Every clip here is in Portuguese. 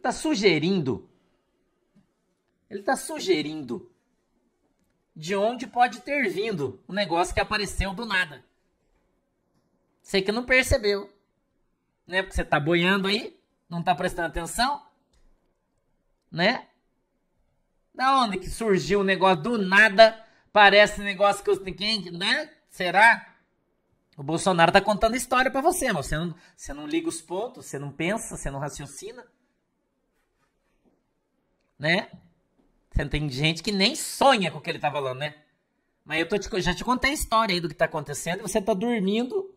tá sugerindo. Ele tá sugerindo de onde pode ter vindo o um negócio que apareceu do nada. Sei que não percebeu. Né? Porque você tá boiando aí, não tá prestando atenção. Né? Da onde que surgiu o negócio do nada? Parece negócio que os ninguém, né? Será? O Bolsonaro tá contando história para você, mas você não, você não liga os pontos, você não pensa, você não raciocina né? Você tem gente que nem sonha com o que ele tá falando, né? Mas eu tô te, já te contei a história aí do que tá acontecendo. Você tá dormindo,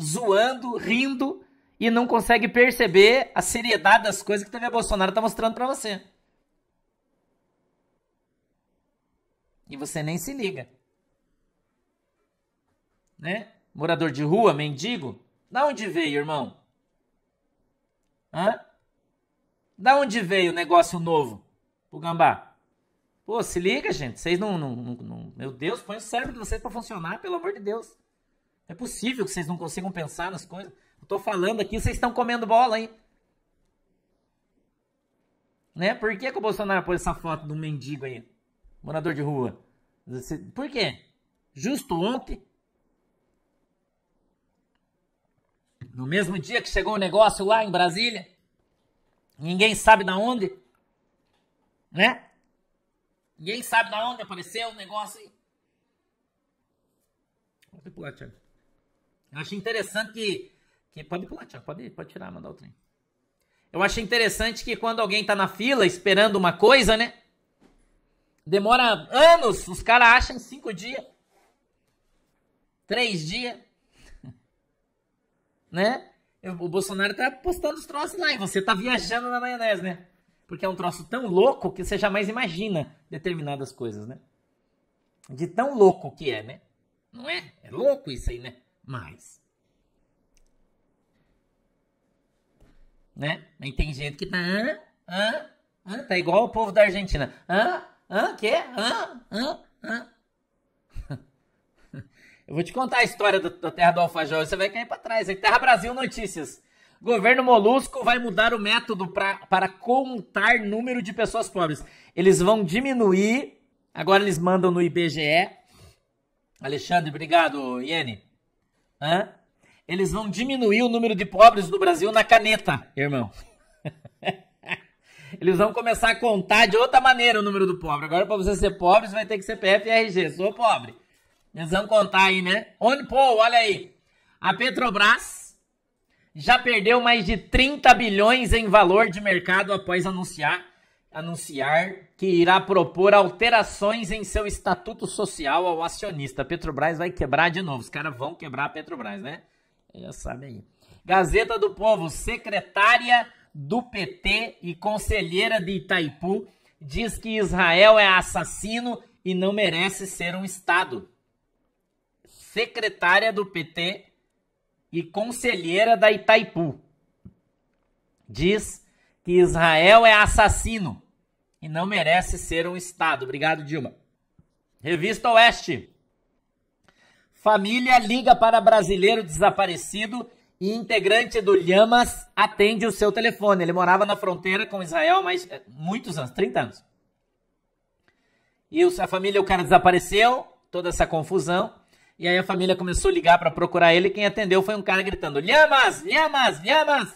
zoando, rindo e não consegue perceber a seriedade das coisas que o TV Bolsonaro tá mostrando para você. E você nem se liga. Né? Morador de rua, mendigo? Da onde veio, irmão? Hã? Da onde veio o negócio novo? pro Gambá. Pô, se liga, gente. Vocês não, não, não, não. Meu Deus, põe o cérebro de vocês para funcionar, pelo amor de Deus. É possível que vocês não consigam pensar nas coisas. Eu tô falando aqui, vocês estão comendo bola, hein? Né? Por que, que o Bolsonaro pôs essa foto do mendigo aí? Morador de rua. Por quê? Justo ontem. No mesmo dia que chegou o negócio lá em Brasília. Ninguém sabe da onde né? Ninguém sabe da onde apareceu o negócio. Pode pular, Thiago. Eu achei interessante que, que. Pode pular, Thiago. Pode, pode tirar, mandar o trem. Eu achei interessante que quando alguém tá na fila esperando uma coisa, né? Demora anos, os caras acham cinco dias. Três dias. né? O Bolsonaro tá postando os troços lá e você tá viajando na maionese, né? porque é um troço tão louco que você jamais imagina determinadas coisas, né? De tão louco que é, né? Não é? É louco isso aí, né? Mas. Né? tem gente que tá. Hã? Hã? Hã? Tá igual o povo da Argentina. Hã? Hã? Quê? Hã? Hã? Hã? Eu vou te contar a história da terra do alfajor, você vai cair para trás. É Terra Brasil Notícias. Governo Molusco vai mudar o método pra, para contar número de pessoas pobres. Eles vão diminuir. Agora eles mandam no IBGE. Alexandre, obrigado, Iene. Hã? Eles vão diminuir o número de pobres no Brasil na caneta, irmão. Eles vão começar a contar de outra maneira o número do pobre. Agora, para você ser pobre, você vai ter que ser PF e RG. Sou pobre. Eles vão contar aí, né? Onde, pô, olha aí. A Petrobras já perdeu mais de 30 bilhões em valor de mercado após anunciar, anunciar que irá propor alterações em seu estatuto social ao acionista. Petrobras vai quebrar de novo. Os caras vão quebrar a Petrobras, né? Já sabem aí. Gazeta do Povo, secretária do PT e conselheira de Itaipu, diz que Israel é assassino e não merece ser um Estado. Secretária do PT e conselheira da Itaipu. Diz que Israel é assassino e não merece ser um Estado. Obrigado, Dilma. Revista Oeste. Família liga para brasileiro desaparecido e integrante do Lhamas atende o seu telefone. Ele morava na fronteira com Israel, mas muitos anos, 30 anos. E a família, o cara desapareceu, toda essa confusão. E aí a família começou a ligar para procurar ele. Quem atendeu foi um cara gritando: Lhamas, Lhamas, Lhamas!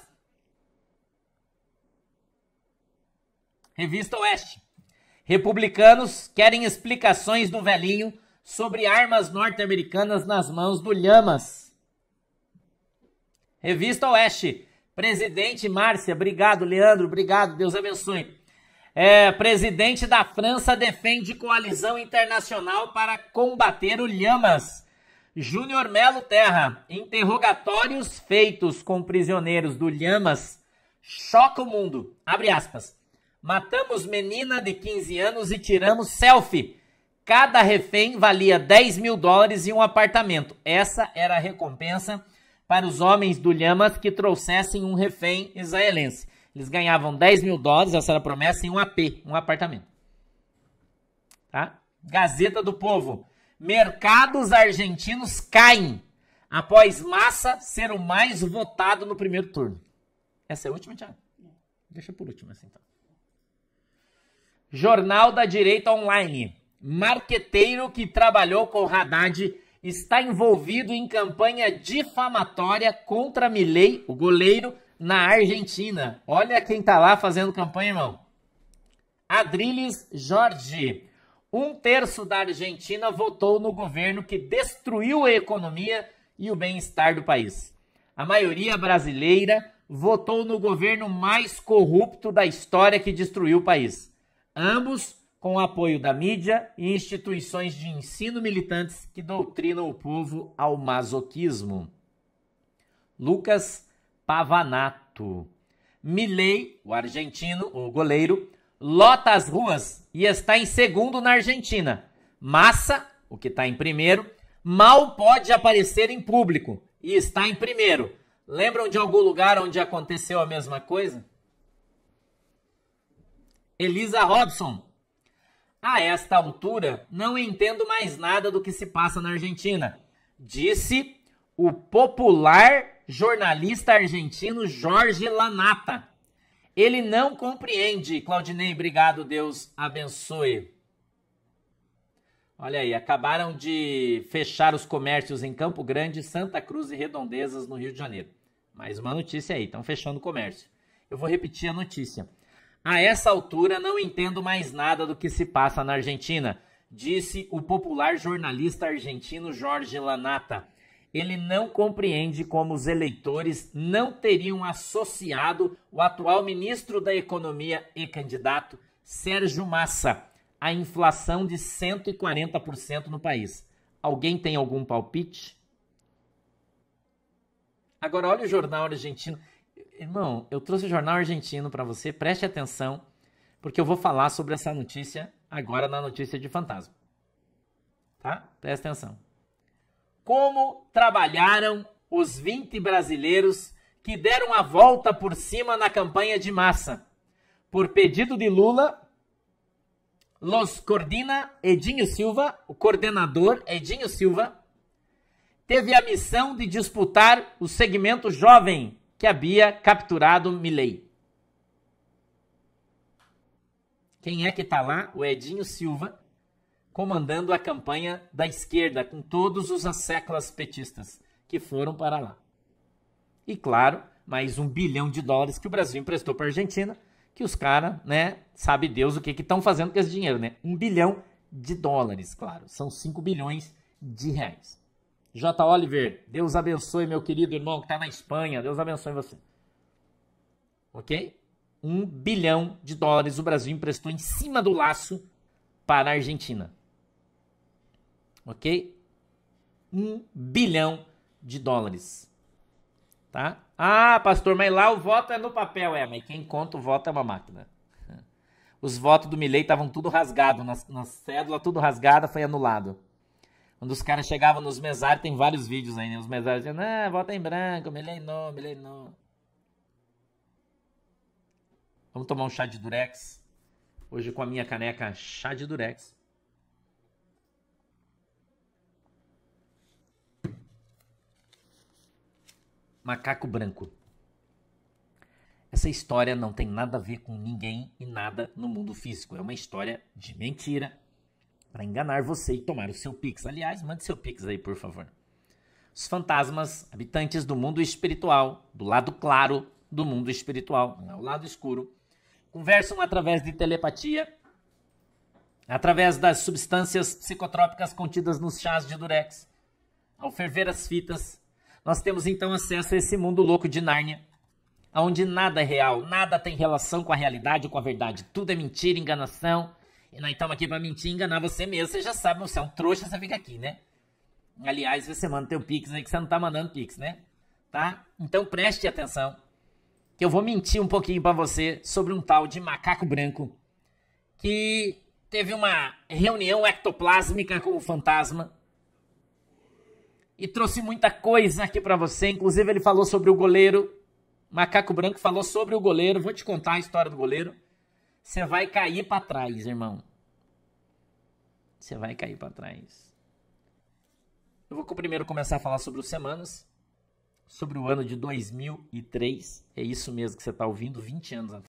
Revista Oeste. Republicanos querem explicações do velhinho sobre armas norte-americanas nas mãos do Lhamas. Revista Oeste. Presidente Márcia, obrigado, Leandro, obrigado, Deus abençoe. É, presidente da França defende coalizão internacional para combater o Lhamas. Júnior Melo Terra, interrogatórios feitos com prisioneiros do Lhamas choca o mundo. Abre aspas. Matamos menina de 15 anos e tiramos selfie. Cada refém valia 10 mil dólares e um apartamento. Essa era a recompensa para os homens do Lhamas que trouxessem um refém israelense. Eles ganhavam 10 mil dólares, essa era a promessa, em um AP, um apartamento. Tá? Gazeta do Povo. Mercados argentinos caem após Massa ser o mais votado no primeiro turno. Essa é a última, Thiago? Deixa por último assim. então. Jornal da Direita Online. Marqueteiro que trabalhou com Haddad está envolvido em campanha difamatória contra Milei, o goleiro, na Argentina. Olha quem tá lá fazendo campanha, irmão. Adriles Jorge. Um terço da Argentina votou no governo que destruiu a economia e o bem-estar do país. A maioria brasileira votou no governo mais corrupto da história que destruiu o país. Ambos com o apoio da mídia e instituições de ensino militantes que doutrinam o povo ao masoquismo. Lucas Pavanato. Milley, o argentino, o goleiro, lota as ruas e está em segundo na Argentina. Massa, o que está em primeiro, mal pode aparecer em público e está em primeiro. Lembram de algum lugar onde aconteceu a mesma coisa? Elisa Robson. A esta altura, não entendo mais nada do que se passa na Argentina, disse o popular jornalista argentino Jorge Lanata ele não compreende. Claudinei, obrigado, Deus abençoe. Olha aí, acabaram de fechar os comércios em Campo Grande, Santa Cruz e Redondezas, no Rio de Janeiro. Mais uma notícia aí, estão fechando o comércio. Eu vou repetir a notícia. A essa altura não entendo mais nada do que se passa na Argentina, disse o popular jornalista argentino Jorge Lanata ele não compreende como os eleitores não teriam associado o atual ministro da Economia e candidato Sérgio Massa à inflação de 140% no país. Alguém tem algum palpite? Agora olha o jornal argentino. Irmão, eu trouxe o jornal argentino para você, preste atenção, porque eu vou falar sobre essa notícia agora na notícia de fantasma. Tá? Presta atenção como trabalharam os 20 brasileiros que deram a volta por cima na campanha de massa. Por pedido de Lula, Los Cordina Edinho Silva, o coordenador Edinho Silva, teve a missão de disputar o segmento jovem que havia capturado Milley. Quem é que está lá? O Edinho Silva, comandando a campanha da esquerda, com todos os asseclas petistas que foram para lá. E claro, mais um bilhão de dólares que o Brasil emprestou para a Argentina, que os caras, né, sabe Deus o que estão fazendo com esse dinheiro, né? Um bilhão de dólares, claro, são 5 bilhões de reais. J. Oliver, Deus abençoe meu querido irmão que está na Espanha, Deus abençoe você. Ok? Um bilhão de dólares o Brasil emprestou em cima do laço para a Argentina ok? Um bilhão de dólares, tá? Ah, pastor, mas lá o voto é no papel, é, mas quem conta o voto é uma máquina. Os votos do Milley estavam tudo rasgado, na, na cédula tudo rasgada, foi anulado. Quando os caras chegavam nos mesários, tem vários vídeos aí, né? Os mesários diziam, ah, vota em branco, Milley não, Milley não. Vamos tomar um chá de durex. Hoje com a minha caneca chá de durex. Macaco Branco. Essa história não tem nada a ver com ninguém e nada no mundo físico. É uma história de mentira para enganar você e tomar o seu pix. Aliás, mande seu pix aí, por favor. Os fantasmas, habitantes do mundo espiritual, do lado claro do mundo espiritual, não é o lado escuro, conversam através de telepatia, através das substâncias psicotrópicas contidas nos chás de durex. Ao ferver as fitas, nós temos então acesso a esse mundo louco de Nárnia, onde nada é real, nada tem relação com a realidade, com a verdade. Tudo é mentira, enganação. E nós estamos aqui para mentir, enganar você mesmo. Você já sabe, você é um trouxa, você fica aqui, né? Aliás, você manda teu pix aí que você não tá mandando pix, né? Tá? Então preste atenção. Que eu vou mentir um pouquinho para você sobre um tal de macaco branco que teve uma reunião ectoplásmica com o fantasma e trouxe muita coisa aqui para você. Inclusive, ele falou sobre o goleiro. Macaco Branco falou sobre o goleiro. Vou te contar a história do goleiro. Você vai cair para trás, irmão. Você vai cair para trás. Eu vou primeiro começar a falar sobre os semanas, sobre o ano de 2003. É isso mesmo que você está ouvindo, 20 anos atrás.